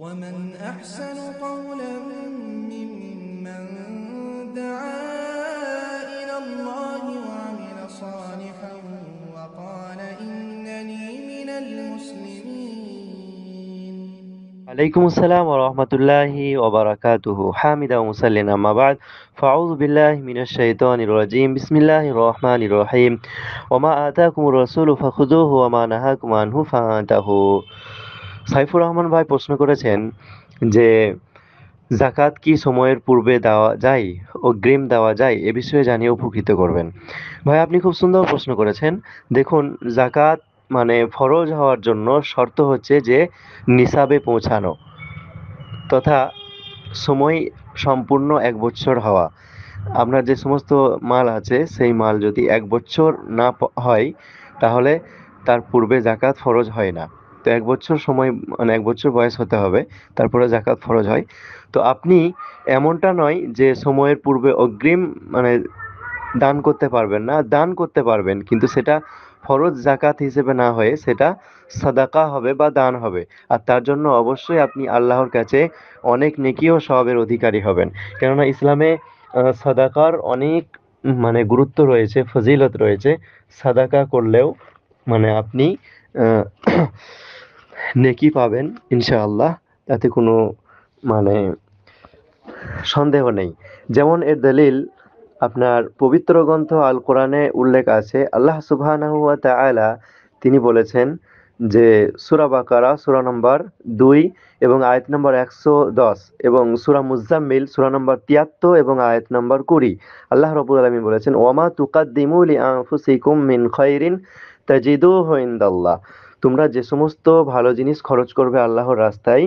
ومن أحسن قولا ممن دعا إلى الله وعمل صالحا وقال إنني من المسلمين عليكم السلام ورحمة الله وبركاته حامدا ومسلنا أما بعد فأعوذ بالله من الشيطان الرجيم بسم الله الرحمن الرحيم وما آتاكم الرسول فخذوه وما نهاكم عنه فانتهوا সাইফুর রহমান ভাই প্রশ্ন করেছেন যে জাকাত কি সময়ের পূর্বে দেওয়া যায় অগ্রিম দেওয়া যায় এ বিষয়ে জানিয়ে উপকৃত করবেন ভাই আপনি খুব সুন্দর প্রশ্ন করেছেন দেখুন জাকাত মানে ফরজ হওয়ার জন্য শর্ত হচ্ছে যে নিসাবে পৌঁছানো তথা সময় সম্পূর্ণ এক বছর হওয়া আপনার যে সমস্ত মাল আছে সেই মাল যদি এক বছর না হয় তাহলে তার পূর্বে জাকাত ফরজ হয় না তো এক বছর সময় মানে এক বছর বয়স হতে হবে তারপরে জাকাত ফরজ হয় তো আপনি এমনটা নয় যে সময়ের পূর্বে অগ্রিম মানে দান করতে পারবেন না দান করতে পারবেন কিন্তু সেটা ফরজ জাকাত হিসেবে না হয়ে সেটা সাদাকা হবে বা দান হবে আর তার জন্য অবশ্যই আপনি আল্লাহর কাছে অনেক নেকি ও স্বভাবের অধিকারী হবেন কেননা ইসলামে সাদাকার অনেক মানে গুরুত্ব রয়েছে ফজিলত রয়েছে সাদাকা করলেও মানে আপনি নেকি পাবেন ইনশাআল্লাহ তাতে কোনো মানে সন্দেহ নেই যেমন এর দলিল আপনার পবিত্র গ্রন্থ আল কোরআনে উল্লেখ আছে আল্লাহ সুবাহ তিনি বলেছেন যে সুরা বাকারা সুরা নম্বর দুই এবং আয়ত নম্বর একশো দশ এবং সুরা মুজাম্মিল সুরা নম্বর তিয়াত্তর এবং আয়াত নম্বর কুড়ি আল্লাহ রবুল আলমী বলেছেন ওমা তুকাদ্দিমুল আফুসিকুম মিন খৈরিন তাজিদু হইন্দাল্লাহ তোমরা যে সমস্ত ভালো জিনিস খরচ করবে আল্লাহর রাস্তায়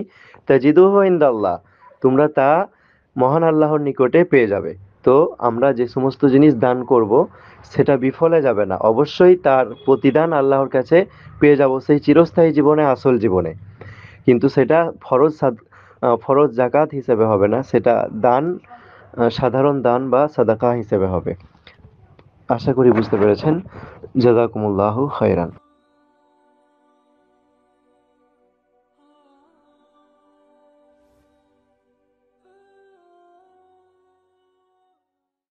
তাজিদু ইন্দাল্লাহ তোমরা তা মহান আল্লাহর নিকটে পেয়ে যাবে তো আমরা যে সমস্ত জিনিস দান করব সেটা বিফলে যাবে না অবশ্যই তার প্রতিদান আল্লাহর কাছে পেয়ে যাব সেই চিরস্থায়ী জীবনে আসল জীবনে কিন্তু সেটা ফরজ ফরজ জাকাত হিসেবে হবে না সেটা দান সাধারণ দান বা সাদাকা হিসেবে হবে আশা করি বুঝতে পেরেছেন জাজাকুমুল্লাহ হয়রান